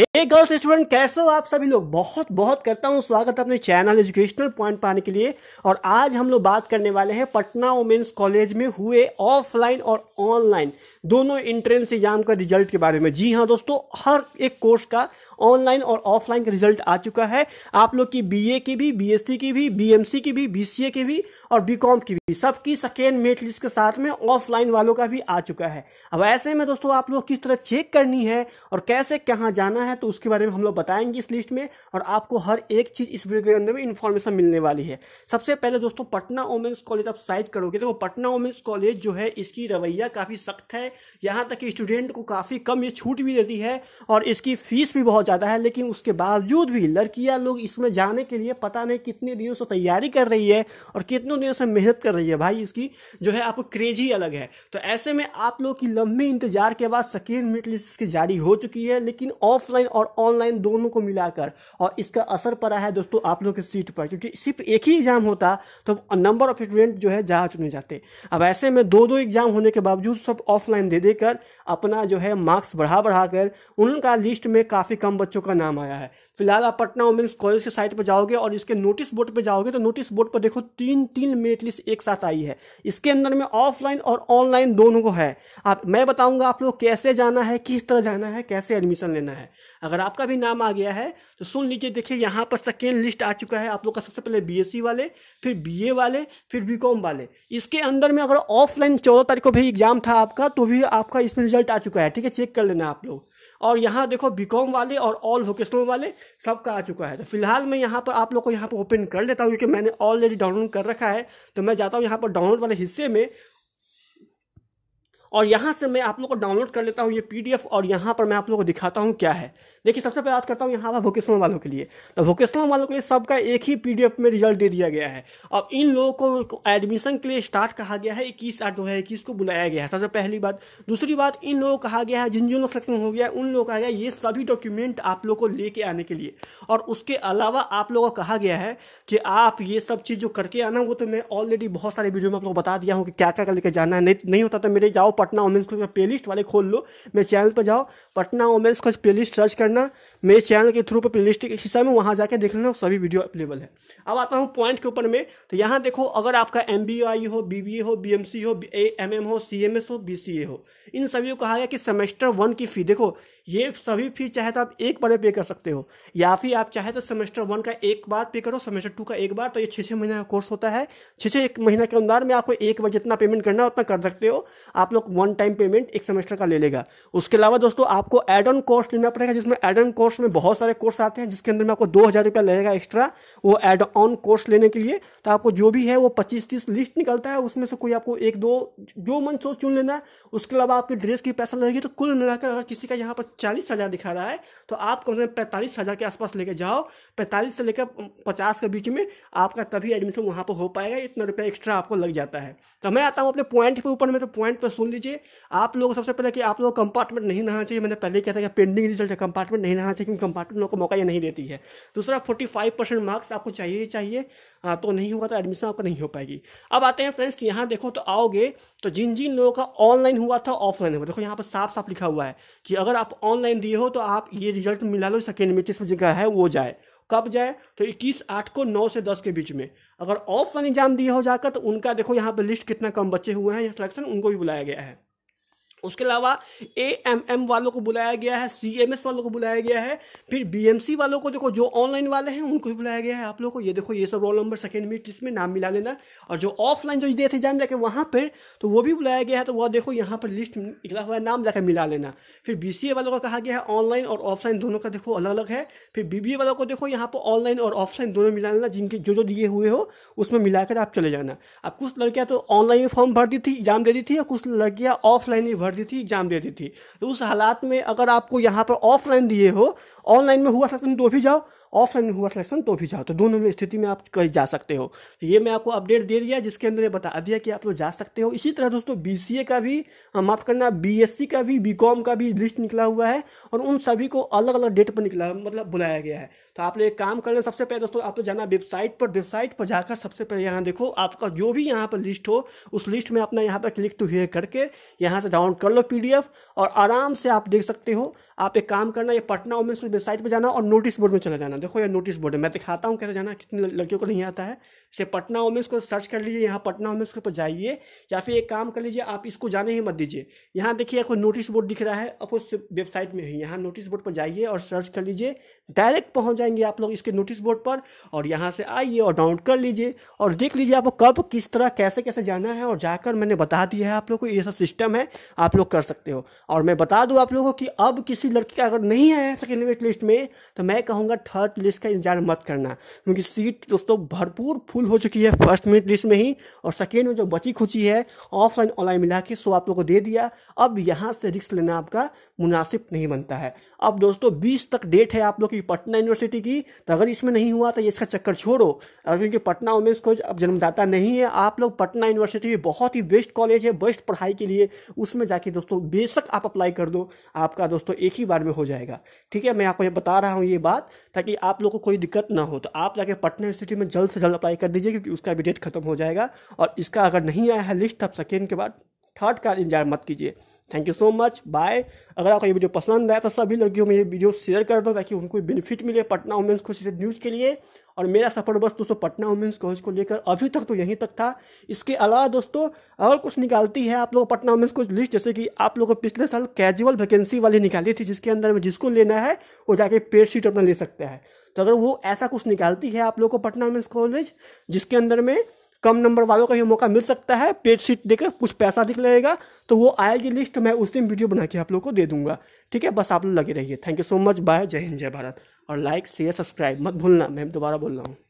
हे girls student कैसे हो आप सभी लोग बहुत बहुत करता हूँ स्वागत अपने चैनल एजुकेशनल पॉइंट पाने के लिए और आज हम लोग बात करने वाले हैं पटना वुमेंस कॉलेज में हुए ऑफलाइन और ऑनलाइन दोनों इंट्रेंस एग्जाम का रिजल्ट के बारे में जी हाँ दोस्तों हर एक कोर्स का ऑनलाइन और ऑफलाइन का रिजल्ट आ चुका है आप लोग की बी की भी बी की भी बी की भी बी की भी और बी की भी सबकी सेकेंड मेट लिस्ट के साथ में ऑफलाइन वालों का भी आ चुका है अब ऐसे में दोस्तों आप लोग किस तरह चेक करनी है और कैसे कहाँ जाना है है तो उसके बारे में हम लोग बताएंगे इस लिस्ट में और आपको हर एक चीज़ इस वीडियो के अंदर में इन्फॉर्मेशन मिलने वाली है सबसे पहले दोस्तों पटना वोमेंस कॉलेज आप साइड करोगे तो पटना वोमेंस कॉलेज जो है इसकी रवैया काफ़ी सख्त है यहाँ तक कि स्टूडेंट को काफ़ी कम ये छूट भी देती है और इसकी फीस भी बहुत ज़्यादा है लेकिन उसके बावजूद भी लड़कियाँ लोग इसमें जाने के लिए पता नहीं कितने दिनों से तैयारी कर रही है और कितने दिनों से मेहनत कर रही है भाई इसकी जो है आपको क्रेज ही अलग है तो ऐसे में आप लोग की लंबे इंतजार के बाद सेकेंड मेरिट की जारी हो चुकी है लेकिन ऑफलाइन ऑफलाइन और ऑनलाइन दोनों को मिलाकर और इसका असर पड़ा है दोस्तों आप लोग के सीट पर क्योंकि सिर्फ एक ही एग्ज़ाम होता तो नंबर ऑफ स्टूडेंट जो है ज़्यादा चुने जाते अब ऐसे में दो दो एग्ज़ाम होने के बावजूद सब ऑफलाइन दे देकर अपना जो है मार्क्स बढ़ा बढ़ा कर उनका लिस्ट में काफ़ी कम बच्चों का नाम आया है फिलहाल आप पटना वुमेंस कॉलेज के साइट पर जाओगे और इसके नोटिस बोर्ड पर जाओगे तो नोटिस बोर्ड पर देखो तीन तीन मेरिट लिस्ट एक साथ आई है इसके अंदर में ऑफलाइन और ऑनलाइन दोनों को है आप मैं बताऊंगा आप लोग कैसे जाना है किस तरह जाना है कैसे एडमिशन लेना है अगर आपका भी नाम आ गया है तो सुन लीजिए देखिए यहाँ पर सेकेंड लिस्ट आ चुका है आप लोग का सबसे पहले बी वाले फिर बी वाले फिर बी वाले इसके अंदर में अगर ऑफलाइन चौदह तारीख को भी एग्जाम था आपका तो भी आपका इसमें रिजल्ट आ चुका है ठीक है चेक कर लेना आप लोग और यहाँ देखो बीकॉम वाले और ऑल वोकेशनल वाले सबका आ चुका है तो फिलहाल मैं यहाँ पर आप लोग को यहाँ पर ओपन कर लेता हूँ क्योंकि मैंने ऑलरेडी डाउनलोड कर रखा है तो मैं जाता हूँ यहाँ पर डाउनलोड वाले हिस्से में और यहाँ से मैं आप लोग को डाउनलोड कर लेता हूँ ये पी और यहाँ पर मैं आप लोग को दिखाता हूँ क्या है देखिए सबसे पहले बात करता हूँ यहाँ पर वोकेशनल वालों के लिए तो वोकेशनल वालों के लिए सबका एक ही पी में रिजल्ट दे दिया गया है अब इन लोगों को एडमिशन के लिए स्टार्ट कहा गया है इक्कीस आठ दो हज़ार इक्कीस को बुलाया गया है सबसे पहली बात दूसरी बात इन लोगों को कहा गया है जिन जिन लोग सिलेक्शन हो गया उन लोगों को कहा गया ये सभी डॉक्यूमेंट आप लोग को लेके आने के लिए और उसके अलावा आप लोगों को कहा गया है कि आप ये सब चीज़ जो करके आना वो तो मैं ऑलरेडी बहुत सारे वीडियो में आप लोग बता दिया हूँ कि क्या क्या लेके जाना है नहीं होता तो मेरे जाओ पटना वोमेंस कॉलेज का प्ले लिस्ट वाले खोल लो मेरे चैनल पर जाओ Patna women's college playlist search करना मेरे चैनल के थ्रू पर प्ले लिस्ट के हिस्सा में वहाँ जाकर देख लेना सभी वीडियो अवेलेबल है अब आता हूँ पॉइंट के ऊपर में तो यहाँ देखो अगर आपका एम हो बी हो बी हो ए हो सी हो बी हो इन सभी को कहा गया कि सेमेस्टर वन की फ़ी देखो ये सभी फीस चाहे तो आप एक बार में पे कर सकते हो या फिर आप चाहे तो सेमेस्टर वन का एक बार पे करो सेमेस्टर टू का एक बार तो ये छः छः महीने का कोर्स होता है छः छः एक महीना के अंदर में आपको एक बार जितना पेमेंट करना है उतना कर सकते हो आप लोग वन टाइम पेमेंट एक सेमेस्टर का ले लेगा उसके अलावा दोस्तों आपको एड ऑन कोर्स लेना पड़ेगा जिसमें एड ऑन कोर्स में बहुत सारे कोर्स आते हैं जिसके अंदर में आपको दो हज़ार रुपया लगेगा एक्स्ट्रा वो एड ऑन कोर्स लेने के लिए तो आपको जो भी है वो पच्चीस तीस लिस्ट निकलता है उसमें से कोई आपको एक दो जो मन सोच चुन लेना है उसके अलावा आपकी ड्रेस की पैसा लगेगी तो कुल मिलाकर अगर किसी का यहाँ पर चालीस हज़ार दिखा रहा है तो आप कम से कम पैंतालीस हज़ार के आसपास लेके जाओ पैंतालीस से लेकर पचास के बीच में आपका तभी एडमिशन वहाँ पर हो पाएगा इतना रुपया एक्स्ट्रा आपको लग जाता है तो मैं आता हूँ अपने पॉइंट के ऊपर में तो पॉइंट पर सुन लीजिए आप लोग सबसे पहले कि आप लोग कंपार्टमेंट नहीं नहाना चाहिए मैंने पहले कहा था कि पेंडिंग रिजल्ट है कंपार्टमेंट नहीं नहाना चाहिए क्योंकि कंपार्टमेंट लोग को मौका ये नहीं देती है दूसरा फोर्टी फाइव परसेंट मार्क्स आपको चाहिए ही चाहिए हाँ, तो नहीं होगा तो एडमिशन आपका नहीं हो पाएगी अब आते हैं फ्रेंड्स यहाँ देखो तो आओगे तो जिन जिन लोगों का ऑनलाइन हुआ था ऑफलाइन हुआ देखो यहाँ पर साफ साफ लिखा हुआ है कि अगर आप ऑनलाइन दिए हो तो आप ये रिजल्ट मिला लो सेकेंड में जिस जगह है वो जाए कब जाए तो इक्कीस आठ को नौ से दस के बीच में अगर ऑफलाइन एग्जाम दिए हो जाकर तो उनका देखो यहाँ पर लिस्ट कितना कम बचे हुए हैं यहाँ सिलेक्शन उनको भी बुलाया गया है उसके अलावा ए एम एम वालों को बुलाया गया है सी एम एस वालों को बुलाया गया है फिर बी एम सी वालों को देखो जो ऑनलाइन वाले हैं उनको भी बुलाया गया है आप लोगों को ये देखो ये सब रोल नंबर सेकेंड मीट इसमें नाम मिला लेना और जो ऑफलाइन जो दिए थे एग्जाम जाके वहाँ पर तो वो भी बुलाया गया है तो वह देखो यहाँ पर लिस्ट निकला हुआ है नाम जाकर मिला लेना फिर बी सी ए वालों का कहा गया है ऑनलाइन और ऑफलाइन दोनों का देखो अलग अलग है फिर बी बी ए वालों को देखो यहाँ पर ऑनलाइन और ऑफलाइन दोनों मिला लेना जिनके जो जो दिए हुए हो उसमें मिलाकर आप चले जाना अब कुछ लड़कियाँ तो ऑनलाइन फॉर्म भर दी थी एग्जाम दे दी थी और कुछ लड़कियाँ ऑफलाइन ही भर दी थी एग्जाम देती थी तो उस हालात में अगर आपको यहाँ पर ऑफलाइन दिए हो ऑनलाइन में हुआ सकता तो तुम तो भी जाओ ऑफलाइन एंड हुआ सिलेक्शन तो भी जाओ तो दोनों में स्थिति में आप कहीं जा सकते हो तो ये मैं आपको अपडेट दे दिया जिसके अंदर ये बता दिया कि आप लोग जा सकते हो इसी तरह दोस्तों बी का भी माफ़ करना बी का भी बी का भी लिस्ट निकला हुआ है और उन सभी को अलग अलग डेट पर निकला मतलब बुलाया गया है तो आप लोग एक काम करना सबसे पहले दोस्तों आप लोग तो जाना वेबसाइट पर वेबसाइट पर जाकर सबसे पहले यहाँ देखो आपका जो भी यहाँ पर लिस्ट हो उस लिस्ट में अपना यहाँ पर क्लिक टू हेयर करके यहाँ से डाउनलोड कर लो एफ और आराम से आप देख सकते हो आप एक काम करना ये पटना वुमेंस वेबसाइट पर जाना और नोटिस बोर्ड में चला जाना देखो ये नोटिस बोर्ड है मैं दिखाता हूँ कैसे जाना कितनी लड़कियों को नहीं आता है से पटना ओमेंस को सर्च कर लीजिए यहाँ पटना ओमेंस के ऊपर जाइए या फिर एक काम कर लीजिए आप इसको जाने ही मत दीजिए यहाँ देखिए आपको नोटिस बोर्ड दिख रहा है आप उस वेबसाइट में ही यहाँ नोटिस बोर्ड पर जाइए और सर्च कर लीजिए डायरेक्ट पहुँच जाएंगे आप लोग इसके नोटिस बोर्ड पर और यहाँ से आइए और डाउनलोड कर लीजिए और देख लीजिए आपको कब किस तरह कैसे कैसे जाना है और जाकर मैंने बता दिया है आप लोग को ये सब सिस्टम है आप लोग कर सकते हो और मैं बता दूँ आप लोगों को कि अब किसी लड़की का अगर नहीं आया है सेकेंड वेट लिस्ट में तो मैं कहूँगा थर्ड लिस्ट का इंतजार मत करना क्योंकि सीट दोस्तों भरपूर फुल हो चुकी है फर्स्ट मिनट लिस्ट में ही और सेकेंड में जो बची खुची है ऑफलाइन ऑनलाइन मिला के सो आप लोगों को दे दिया अब यहाँ से रिस्क लेना आपका मुनासिब नहीं बनता है अब दोस्तों बीस तक डेट है आप लोग की पटना यूनिवर्सिटी की तो अगर इसमें नहीं हुआ तो इसका चक्कर छोड़ो अगर क्योंकि पटना वुमेंस कॉलेज अब जन्मदाता नहीं है आप लोग पटना यूनिवर्सिटी में बहुत ही बेस्ट कॉलेज है बेस्ट पढ़ाई के लिए उसमें जाके दोस्तों बेशक आप अप्लाई कर दो आपका दोस्तों एक ही बार में हो जाएगा ठीक है मैं आपको ये बता रहा हूँ ये बात ताकि आप लोग को कोई दिक्कत ना हो तो आप जाके पटना यूनिवर्सिटी में जल्द से जल्द अप्लाई कर कर दीजिए क्योंकि उसका भी डेट खत्म हो जाएगा और इसका अगर नहीं आया है लिस्ट आप सेकेंड के बाद थर्ड का इंतजार मत कीजिए thank you so much bye अगर आपको ये वीडियो पसंद आया तो सभी लड़कियों में ये वीडियो शेयर कर दो ताकि उनको बेनिफिट मिले पटना वुमेंस कॉलेज न्यूज़ के लिए और मेरा सफर बस दोस्तों पटना वुमेंस कॉलेज को लेकर अभी तक तो यहीं तक था इसके अलावा दोस्तों अगर कुछ निकालती है आप लोग पटना वुमेंस कॉलेज लिस्ट जैसे कि आप लोगों को पिछले साल कैजुअल वैकेंसी वाली निकाली थी जिसके अंदर में जिसको लेना है वो जाके पेड शीट अपना ले सकता है तो अगर वो ऐसा कुछ निकालती है आप लोग को पटना वुमेंस कॉलेज जिसके अंदर में कम नंबर वालों को ये मौका मिल सकता है पेड शीट देकर कुछ पैसा दिख लगेगा तो वो आएगी लिस्ट मैं उस दिन वीडियो बना के आप लोग को दे दूंगा ठीक है बस आप लोग लगे रहिए thank you so much bye जय हिंद जय भारत और लाइक शेयर सब्सक्राइब मत भूलना मैं दोबारा बोल रहा हूँ